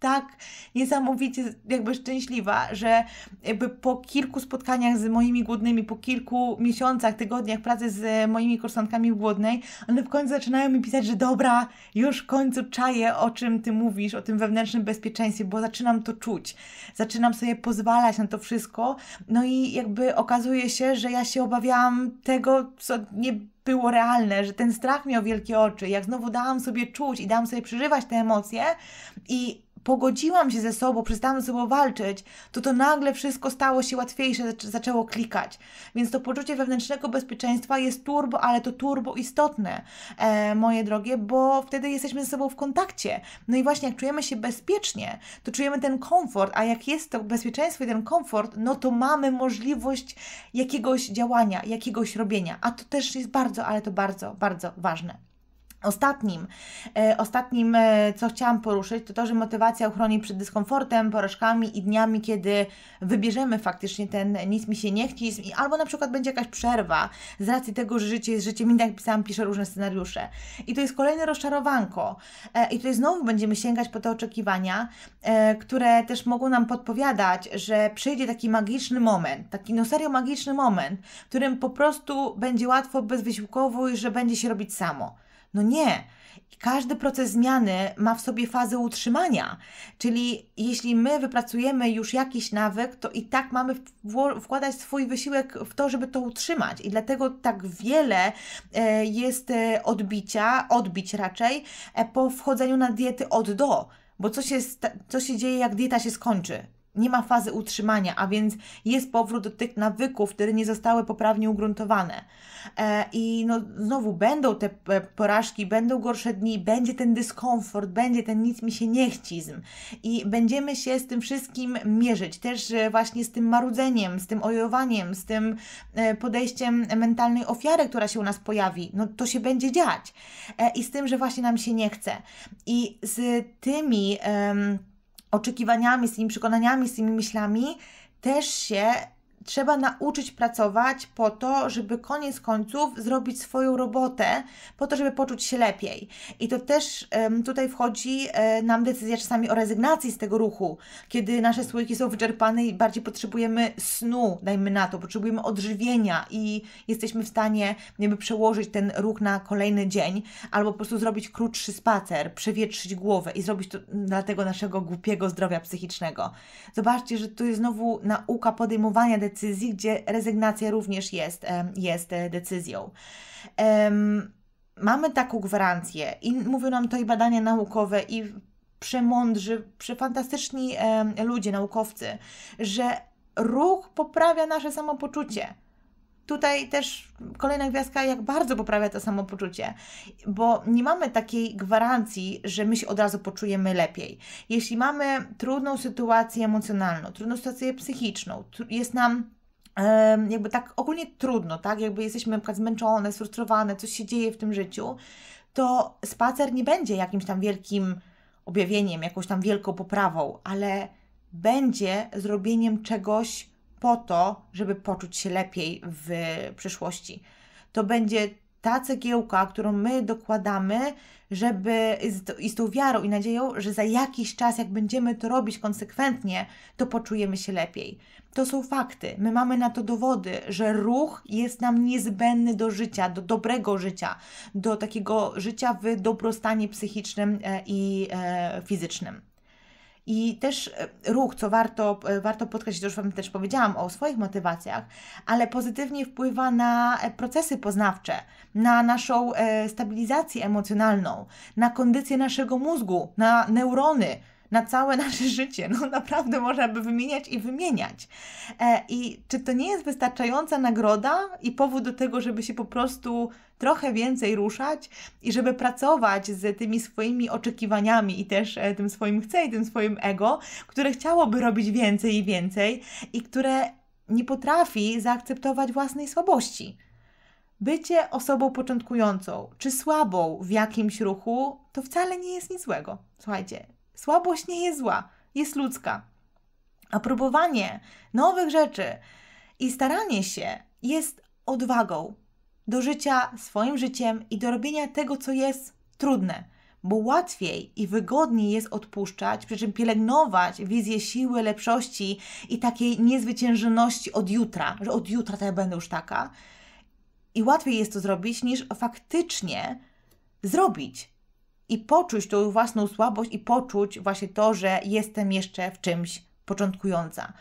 tak niesamowicie jakby szczęśliwa, że jakby po kilku spotkaniach z moimi głodnymi, po kilku miesiącach, tygodniach pracy z moimi kursantkami głodnej, one w końcu zaczynają mi pisać, że dobra, już w końcu czaję, o czym ty mówisz, o tym wewnętrznym bezpieczeństwie, bo zaczynam to czuć, zaczynam sobie pozwalać na to wszystko, no i jakby okazuje się, że ja się obawiałam tego, co nie było realne, że ten strach miał wielkie oczy. Jak znowu dałam sobie czuć i dałam sobie przeżywać te emocje i pogodziłam się ze sobą, przestałam ze sobą walczyć, to to nagle wszystko stało się łatwiejsze, zaczęło klikać. Więc to poczucie wewnętrznego bezpieczeństwa jest turbo, ale to turbo istotne, e, moje drogie, bo wtedy jesteśmy ze sobą w kontakcie. No i właśnie jak czujemy się bezpiecznie, to czujemy ten komfort, a jak jest to bezpieczeństwo i ten komfort, no to mamy możliwość jakiegoś działania, jakiegoś robienia. A to też jest bardzo, ale to bardzo, bardzo ważne. Ostatnim, e, ostatnim, e, co chciałam poruszyć, to to, że motywacja uchroni przed dyskomfortem, porażkami i dniami, kiedy wybierzemy faktycznie ten nic mi się nie chci, albo na przykład będzie jakaś przerwa z racji tego, że życie jest życiem i tak pisałam, piszę różne scenariusze. I to jest kolejne rozczarowanko. E, I tutaj znowu będziemy sięgać po te oczekiwania, które też mogą nam podpowiadać, że przyjdzie taki magiczny moment, taki no serio magiczny moment, w którym po prostu będzie łatwo, bezwysiłkowo i że będzie się robić samo. No nie. Każdy proces zmiany ma w sobie fazę utrzymania, czyli jeśli my wypracujemy już jakiś nawyk, to i tak mamy wkładać swój wysiłek w to, żeby to utrzymać. I dlatego tak wiele e, jest e, odbicia, odbić raczej, e, po wchodzeniu na diety od do, bo co się, co się dzieje, jak dieta się skończy? nie ma fazy utrzymania, a więc jest powrót do tych nawyków, które nie zostały poprawnie ugruntowane. E, I no, znowu będą te porażki, będą gorsze dni, będzie ten dyskomfort, będzie ten nic mi się nie chcizm. I będziemy się z tym wszystkim mierzyć, też e, właśnie z tym marudzeniem, z tym ojowaniem, z tym e, podejściem mentalnej ofiary, która się u nas pojawi. No to się będzie dziać. E, I z tym, że właśnie nam się nie chce. I z tymi oczekiwaniami, z tymi przekonaniami, z tymi myślami też się trzeba nauczyć pracować po to, żeby koniec końców zrobić swoją robotę, po to, żeby poczuć się lepiej. I to też um, tutaj wchodzi um, nam decyzja czasami o rezygnacji z tego ruchu, kiedy nasze słoiki są wyczerpane i bardziej potrzebujemy snu, dajmy na to, potrzebujemy odżywienia i jesteśmy w stanie jakby przełożyć ten ruch na kolejny dzień, albo po prostu zrobić krótszy spacer, przewietrzyć głowę i zrobić to dla tego naszego głupiego zdrowia psychicznego. Zobaczcie, że tu jest znowu nauka podejmowania decyzji, decyzji, gdzie rezygnacja również jest, jest e, decyzją. Mamy taką gwarancję i mówią nam to i badania naukowe, i przemądrzy, przefantastyczni ludzie, naukowcy, że ruch poprawia nasze samopoczucie tutaj też kolejna gwiazdka, jak bardzo poprawia to samopoczucie, bo nie mamy takiej gwarancji, że my się od razu poczujemy lepiej. Jeśli mamy trudną sytuację emocjonalną, trudną sytuację psychiczną, jest nam jakby tak ogólnie trudno, tak? Jakby jesteśmy na przykład zmęczone, sfrustrowane, coś się dzieje w tym życiu, to spacer nie będzie jakimś tam wielkim objawieniem, jakąś tam wielką poprawą, ale będzie zrobieniem czegoś po to, żeby poczuć się lepiej w przyszłości. To będzie ta cegiełka, którą my dokładamy, żeby i z tą wiarą i nadzieją, że za jakiś czas, jak będziemy to robić konsekwentnie, to poczujemy się lepiej. To są fakty. My mamy na to dowody, że ruch jest nam niezbędny do życia, do dobrego życia, do takiego życia w dobrostanie psychicznym e, i e, fizycznym. I też e, ruch, co warto, e, warto podkreślić, to już Wam też powiedziałam o swoich motywacjach, ale pozytywnie wpływa na e, procesy poznawcze, na naszą stabilizację emocjonalną, na kondycję naszego mózgu, na neurony na całe nasze życie. No naprawdę można by wymieniać i wymieniać. E, I czy to nie jest wystarczająca nagroda i powód do tego, żeby się po prostu trochę więcej ruszać i żeby pracować z tymi swoimi oczekiwaniami i też e, tym swoim chce i tym swoim ego, które chciałoby robić więcej i więcej i które nie potrafi zaakceptować własnej słabości. Bycie osobą początkującą czy słabą w jakimś ruchu to wcale nie jest nic złego. Słuchajcie, Słabość nie jest zła, jest ludzka. A próbowanie nowych rzeczy i staranie się jest odwagą do życia swoim życiem i do robienia tego, co jest trudne, bo łatwiej i wygodniej jest odpuszczać, przy czym pielęgnować wizję siły, lepszości i takiej niezwyciężoności od jutra, że od jutra to ja będę już taka. I łatwiej jest to zrobić, niż faktycznie zrobić i poczuć tą własną słabość i poczuć właśnie to, że jestem jeszcze w czymś początkująca.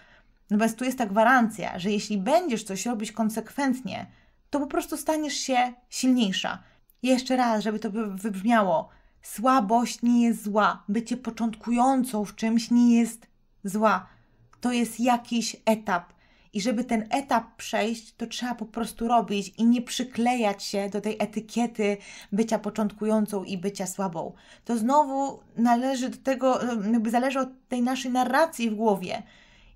Natomiast tu jest ta gwarancja, że jeśli będziesz coś robić konsekwentnie, to po prostu staniesz się silniejsza. Jeszcze raz, żeby to wybrzmiało. Słabość nie jest zła. Bycie początkującą w czymś nie jest zła. To jest jakiś etap. I żeby ten etap przejść, to trzeba po prostu robić i nie przyklejać się do tej etykiety bycia początkującą i bycia słabą. To znowu należy do tego, jakby zależy od tej naszej narracji w głowie.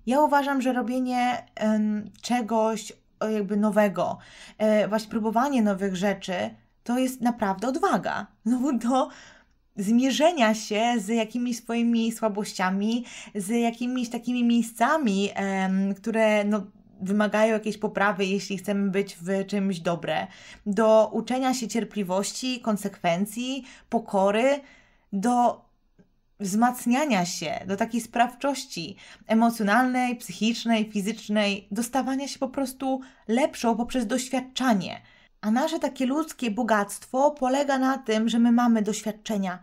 Ja uważam, że robienie um, czegoś jakby nowego, e, właśnie próbowanie nowych rzeczy, to jest naprawdę odwaga. No bo to zmierzenia się z jakimiś swoimi słabościami, z jakimiś takimi miejscami, które no, wymagają jakiejś poprawy, jeśli chcemy być w czymś dobre, do uczenia się cierpliwości, konsekwencji, pokory, do wzmacniania się, do takiej sprawczości emocjonalnej, psychicznej, fizycznej, dostawania się po prostu lepszą poprzez doświadczanie. A nasze takie ludzkie bogactwo polega na tym, że my mamy doświadczenia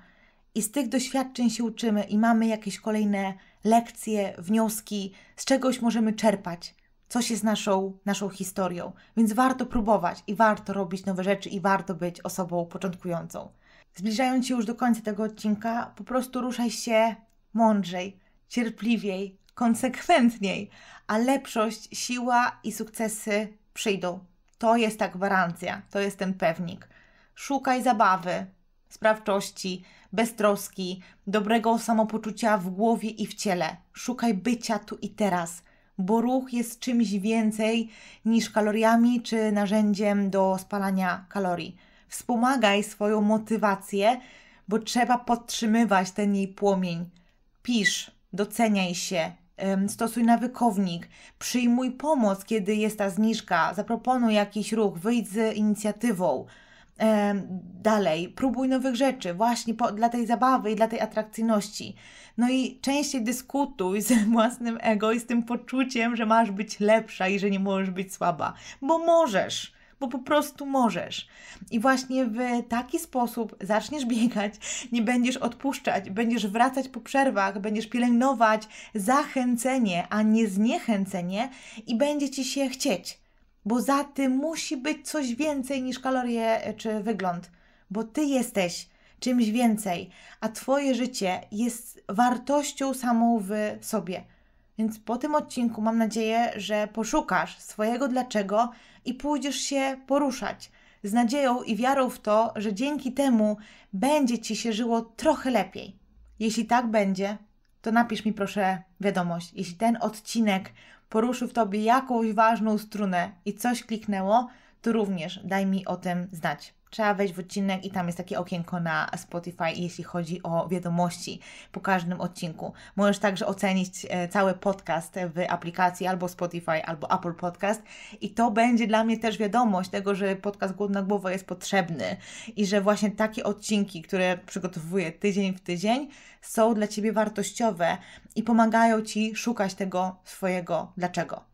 i z tych doświadczeń się uczymy i mamy jakieś kolejne lekcje, wnioski, z czegoś możemy czerpać, coś jest naszą, naszą historią. Więc warto próbować i warto robić nowe rzeczy i warto być osobą początkującą. Zbliżając się już do końca tego odcinka, po prostu ruszaj się mądrzej, cierpliwiej, konsekwentniej, a lepszość, siła i sukcesy przyjdą to jest ta gwarancja, to jest ten pewnik. Szukaj zabawy, sprawczości, beztroski, dobrego samopoczucia w głowie i w ciele. Szukaj bycia tu i teraz, bo ruch jest czymś więcej niż kaloriami czy narzędziem do spalania kalorii. Wspomagaj swoją motywację, bo trzeba podtrzymywać ten jej płomień. Pisz, doceniaj się, stosuj nawykownik, przyjmuj pomoc, kiedy jest ta zniżka, zaproponuj jakiś ruch, wyjdź z inicjatywą. Dalej, próbuj nowych rzeczy, właśnie po, dla tej zabawy i dla tej atrakcyjności. No i częściej dyskutuj z własnym ego i z tym poczuciem, że masz być lepsza i że nie możesz być słaba, bo możesz bo po prostu możesz. I właśnie w taki sposób zaczniesz biegać, nie będziesz odpuszczać, będziesz wracać po przerwach, będziesz pielęgnować zachęcenie, a nie zniechęcenie i będzie ci się chcieć, bo za tym musi być coś więcej niż kalorie e, czy wygląd, bo ty jesteś czymś więcej, a Twoje życie jest wartością samą w sobie. Więc po tym odcinku mam nadzieję, że poszukasz swojego dlaczego, i pójdziesz się poruszać z nadzieją i wiarą w to, że dzięki temu będzie ci się żyło trochę lepiej. Jeśli tak będzie, to napisz mi proszę wiadomość. Jeśli ten odcinek poruszył w tobie jakąś ważną strunę i coś kliknęło, to również daj mi o tym znać. Trzeba wejść w odcinek i tam jest takie okienko na Spotify, jeśli chodzi o wiadomości po każdym odcinku. Możesz także ocenić e, cały podcast w aplikacji albo Spotify, albo Apple Podcast i to będzie dla mnie też wiadomość tego, że podcast Głodna Głowa jest potrzebny i że właśnie takie odcinki, które przygotowuję tydzień w tydzień, są dla Ciebie wartościowe i pomagają Ci szukać tego swojego dlaczego.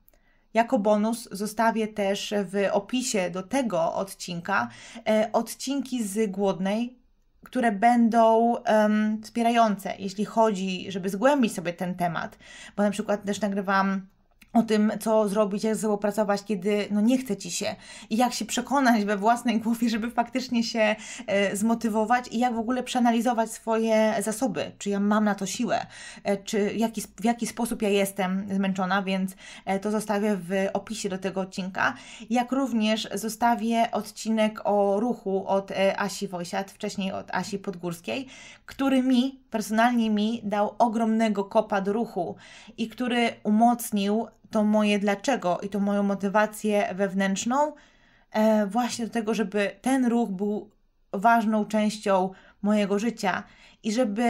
Jako bonus zostawię też w opisie do tego odcinka e, odcinki z głodnej, które będą um, wspierające, jeśli chodzi, żeby zgłębić sobie ten temat, bo na przykład też nagrywam o tym, co zrobić, jak ze sobą pracować, kiedy no nie chce ci się, i jak się przekonać we własnej głowie, żeby faktycznie się e, zmotywować, i jak w ogóle przeanalizować swoje zasoby, czy ja mam na to siłę, e, czy jaki, w jaki sposób ja jestem zmęczona, więc e, to zostawię w opisie do tego odcinka. Jak również zostawię odcinek o ruchu od e, Asi Wojsiat, wcześniej od Asi Podgórskiej, który mi, personalnie mi, dał ogromnego kopa do ruchu i który umocnił to moje dlaczego i tą moją motywację wewnętrzną, e, właśnie do tego, żeby ten ruch był ważną częścią mojego życia i żeby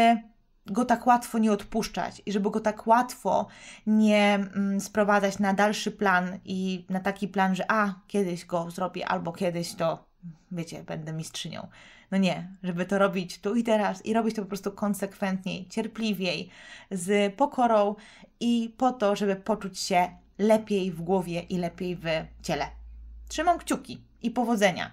go tak łatwo nie odpuszczać i żeby go tak łatwo nie mm, sprowadzać na dalszy plan i na taki plan, że a, kiedyś go zrobię albo kiedyś to, wiecie, będę mistrzynią. No nie, żeby to robić tu i teraz i robić to po prostu konsekwentniej, cierpliwiej, z pokorą i po to, żeby poczuć się lepiej w głowie i lepiej w ciele. Trzymam kciuki i powodzenia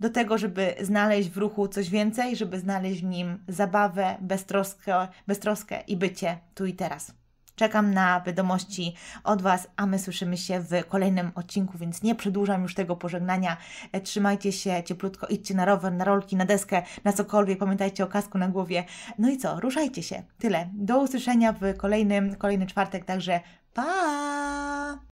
do tego, żeby znaleźć w ruchu coś więcej, żeby znaleźć w nim zabawę, beztroskę, beztroskę i bycie tu i teraz. Czekam na wiadomości od Was, a my słyszymy się w kolejnym odcinku, więc nie przedłużam już tego pożegnania. E, trzymajcie się cieplutko, idźcie na rower, na rolki, na deskę, na cokolwiek. Pamiętajcie o kasku na głowie. No i co, ruszajcie się. Tyle. Do usłyszenia w kolejnym, kolejny czwartek, także pa!